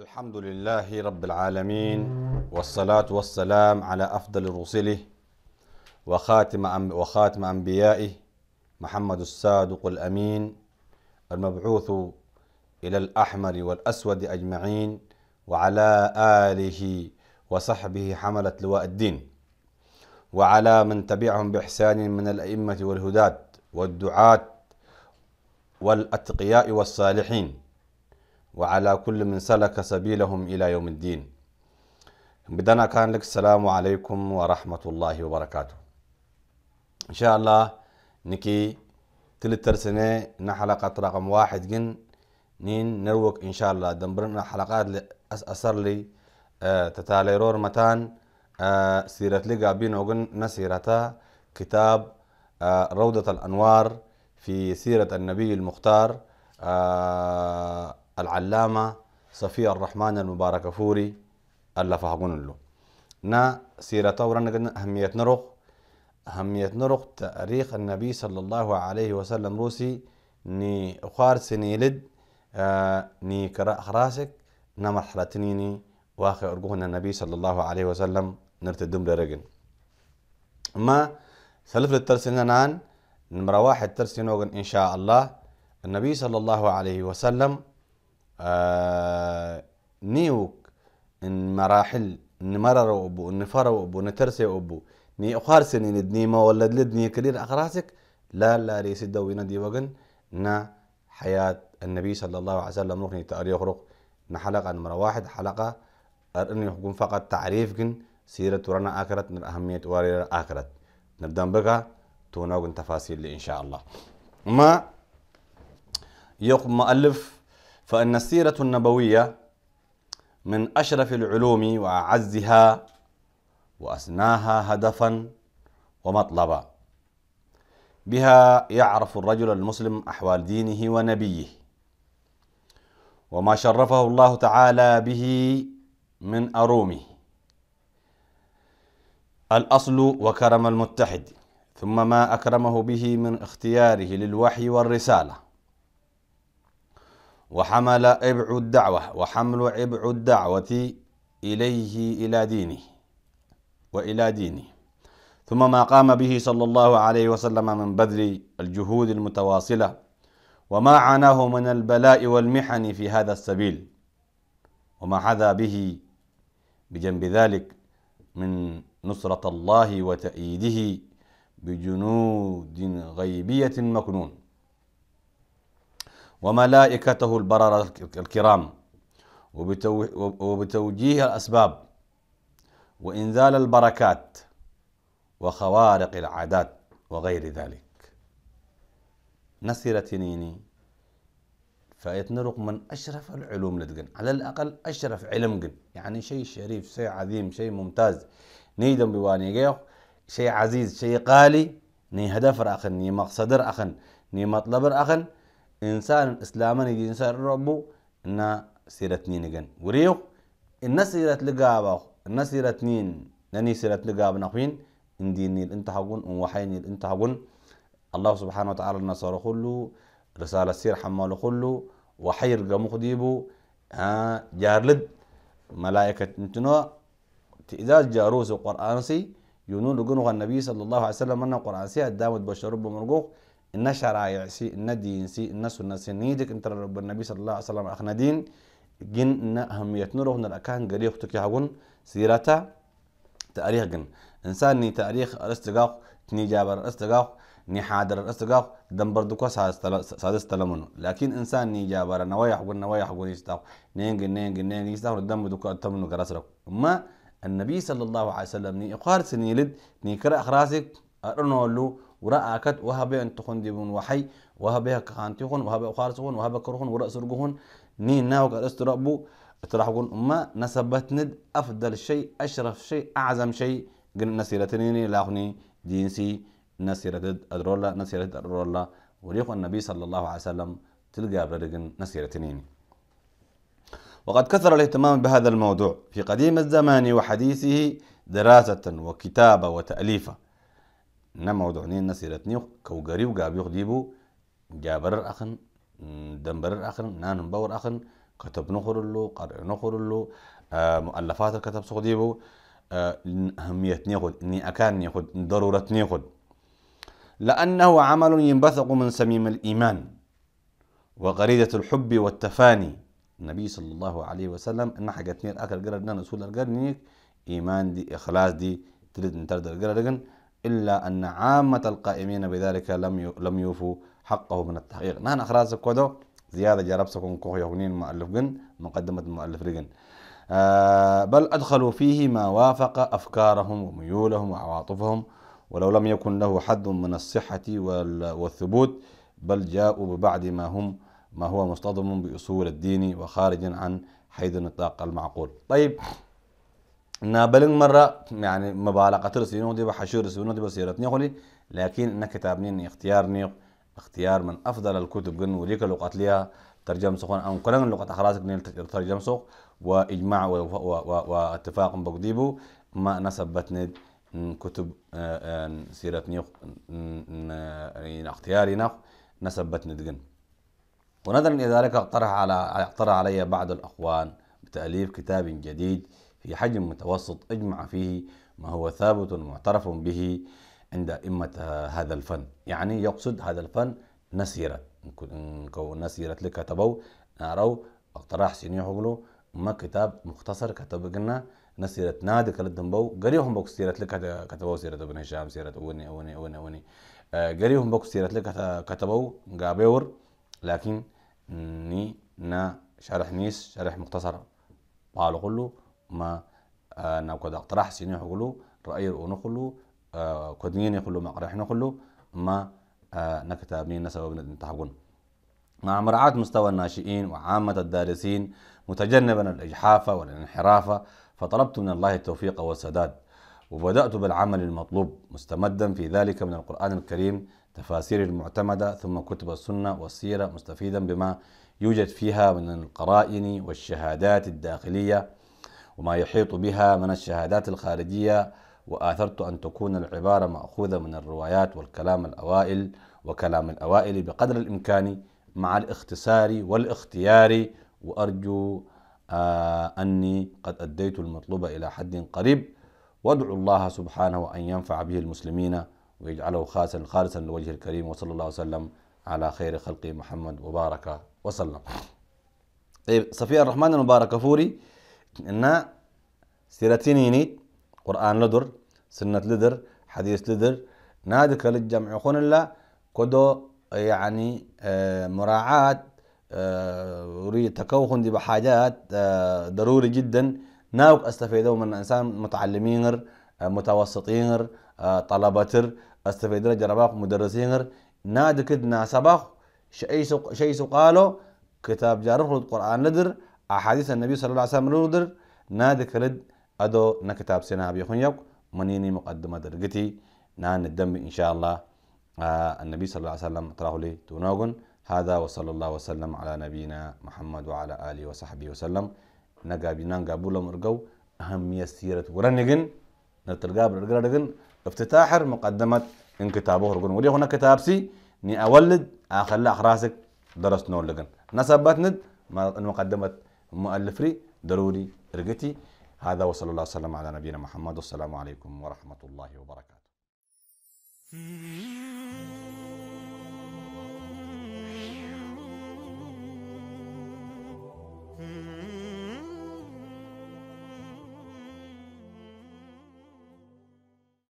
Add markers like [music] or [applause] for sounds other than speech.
الحمد لله رب العالمين والصلاة والسلام على أفضل رسله وخاتم وخاتم أنبيائه محمد الصادق الأمين المبعوث إلى الأحمر والأسود أجمعين وعلى آله وصحبه حملة لواء الدين وعلى من تبعهم بإحسان من الأئمة والهداة والدعاة والأتقياء والصالحين وعلى كل من سلك سبيلهم إلى يوم الدين بدنا كان لك السلام عليكم ورحمة الله وبركاته إن شاء الله نكي تلتر سنة نحلقة رقم واحد جن نين نروك إن شاء الله دمبرنا حلقات أسر لي آه، تتالي تتاليرور متان آه، سيرة لقى بين وقن نسيرتا كتاب آه، روضة الأنوار في سيرة النبي المختار العلامة صفية الرحمن المبارك فوري اللي فهقون له نا سيرة ورنا أهمية نرق أهمية نرق تاريخ النبي صلى الله عليه وسلم روسي ني أخار سنيلد آه ني كرا خراسك نا مرحلتنيني واخي أرجوهن النبي صلى الله عليه وسلم نرتدم لرجن ما سلف للترسينا نان نمرة واحد ترسنوغن إن شاء الله النبي صلى الله عليه وسلم آه، نيوك إن مراحل إن مرر أبو إن فرو أبو إن ترسي أبو ني أخارس إن دني ما ولد لدني كرير أخراسك لا لا ريس الدوينة دي وجن نا حياة النبي صلى الله عليه وسلم رخني تأري يخرق حلقة نمرة واحد حلقة أرني حكم فقط تعريف جن سيرة ورنا آكرت من أهمية واري آكرت نبدأ بقى تونا تفاصيل إن شاء الله ما يقم مؤلف فإن السيرة النبوية من أشرف العلوم وأعزها وأسناها هدفا ومطلبا بها يعرف الرجل المسلم أحوال دينه ونبيه وما شرفه الله تعالى به من أرومه الأصل وكرم المتحد ثم ما أكرمه به من اختياره للوحي والرسالة وحمل إبع الدعوة وحمل إبع الدعوة إليه إلى دينه وإلى دينه ثم ما قام به صلى الله عليه وسلم من بذل الجهود المتواصلة وما عناه من البلاء والمحن في هذا السبيل وما حذا به بجنب ذلك من نصرة الله وتأييده بجنود غيبية مكنون وملائكته البررة الكرام وبتوجيه الأسباب وإنزال البركات وخوارق العادات وغير ذلك نسيرة نيني فيتنرق من أشرف العلوم لدقن على الأقل أشرف علم يعني شيء شريف شيء عظيم شيء ممتاز نيدم بواني شيء عزيز شيء قالي ني هدف رأخن ني مقصدر أخن ني مطلب رأخن إنسان إسلاما يجي إنسان ربو إن سيرة نين جن وريو إن سيرة لقابة إن سيرة نين نني سيرة لقابة نقين إن دينيل إنت حقون إن وحينيل إنت حقون الله سبحانه وتعالى نصر خلو رسالة سير حمال خلو وحير قمو خديبو ها آه، جارلد ملائكة انتنو تئذاز جاروس القرآن سي ينون لقنوها النبي صلى الله عليه وسلم أن قرآنسي الدامت بشر رب مرقوق إن عيسي إن سي الناس والناس نيدك إنت رب النبي صلى الله عليه وسلم أخنا دين جن إن أهمية نوره إن الأكان قريه قريخ تكيهون سيرة تاريخ جن انسان ني تاريخ الاستقاق تنيجابر الاستقاق نحادر الاستقاق دنبر دكوا سادس تلمنو لكن إنسان ني جابر نوايا ون نوايا ون يستاق نينج نينج نينج يستاق دم دكوا تمنو قراسرق ما النبي صلى الله عليه وسلم ني إقارس نيلد ني كرا أخراسك أرنولو ورأكد وهب أن تكون ديبون وحي وهبي كانتيخون وهبي خارسون وهبي كرخون ورأسرقون نين ناو قد استربو ترحقون ما نسبت ند أفضل شيء أشرف شيء أعظم شيء نسيرة نيني لاخني جنسي نسيرة أدرولا نسيرة أدرولا وليخ النبي صلى الله عليه وسلم تلقى بردقن نسيرتنيني وقد كثر الاهتمام بهذا الموضوع في قديم الزمان وحديثه دراسة وكتابة وتأليفة نما ودعني الناس يرتنيو كوغري وقابيو ديبو جابر أخن دمبر أخن نان باور أخن كتب نخر له قرع نخر له آه، مؤلفات الكتب سخديبو آه، أهمية نيخد إني أكان نيخد ضرورة نيخد لأنه عمل ينبثق من سميم الإيمان وغريدة الحب والتفاني النبي صلى الله عليه وسلم إن حاجة نير أكل قرر نان أصول القرنيك إيمان دي إخلاص دي تريد أن ترد قرر إلا أن عامة القائمين بذلك لم لم يوفوا حقه من التحقيق نحن أخراز كودو زيادة جرب سكون كوخ يهونين مؤلف جن مقدمة مؤلف رجن آه بل أدخلوا فيه ما وافق أفكارهم وميولهم وعواطفهم ولو لم يكن له حد من الصحة والثبوت بل جاءوا ببعض ما هم ما هو مصطدم بأصول الدين وخارج عن حيث النطاق المعقول طيب نابلن مرة يعني مبالغة ترسينو دي بحشور رسي دي بصيرة نيخولي لكن إن كتابني اختيار نيخ اختيار من أفضل الكتب قن وليك لقات ليها ترجم سخون أم كلن لقات أخراسك نيل ترجم سخ وإجماع واتفاق بقديبو ما نسبت ند كتب سيرة آه، آه، نيخ اختياري نخ نسبتني دقن ونظرا إلى ذلك اقترح على اقترح علي بعض الأخوان بتأليف كتاب جديد في حجم متوسط أجمع فيه ما هو ثابت معترف به عند أئمة هذا الفن يعني يقصد هذا الفن نسيرة إن نسيرة لك كتبوا نارو اقتراح سينيو له ما كتاب مختصر كتب قلنا نسيرة نادي كلدن بو قريهم بوك سيرة لك كتبو سيرة ابن هشام سيرة أوني أوني أوني أوني قريهم بوك سيرة لك كتبو قابيور لكن ني نا شرح نيس شرح مختصر قالوا كله ma na kod aqtiraxsini xulu ra'yi unu xulu ما xulu آه، maqraxni آه، ما እማ ነክታብኒና ሰበብ ንተሃውን مع مراعاة مستوى الناشئين وعامة الدارسين متجنبا الإجحاف والانحراف فطلبت من الله التوفيق والسداد وبدأت بالعمل المطلوب مستمدا في ذلك من القرآن الكريم تفاسير المعتمدة ثم كتب السنة والسيرة مستفيدا بما يوجد فيها من القرائن والشهادات الداخلية وما يحيط بها من الشهادات الخارجية وآثرت أن تكون العبارة مأخوذة من الروايات والكلام الأوائل وكلام الأوائل بقدر الإمكان مع الاختصار والاختيار وأرجو آه، أني قد أديت المطلوب إلى حد قريب وادعو الله سبحانه أن ينفع به المسلمين ويجعله خاصا خالصا لوجه الكريم وصلى الله وسلم على خير خلق محمد وبارك وسلم طيب صفية الرحمن المبارك فوري እና siratiniinit قرآن لدر سنة لدر حديث لدر نادك للجمع خون الله كدو يعني مراعاة وري تكوخن دي بحاجات ضروري جدا ناوك استفيدوا من انسان متعلمين متوسطين طلبتر استفيدوا جرباق مدرسين نادك ناسباق شيء سوق شيء كتاب جارف القرآن لدر احاديث النبي صلى الله عليه وسلم رودر نادك كرد ادو نكتاب سنا بيخون يق منيني مقدمه درجتي نان الدم ان شاء الله آه، النبي صلى الله عليه وسلم تراه لي توناغن هذا وصلى الله وسلم على نبينا محمد وعلى اله وصحبه وسلم نقابي نقابو لهم ارقو اهميه سيره ورنجن نتلقاب ارقرقن افتتاح مقدمه ان كتابه ارقن ولي هنا كتاب سي ني اولد اخلى اخراسك درس نولقن نسبتند مقدمه مؤلفري ضروري رقتي هذا وصلى الله وسلم على نبينا محمد والسلام عليكم ورحمة الله وبركاته Mm-hmm. [laughs]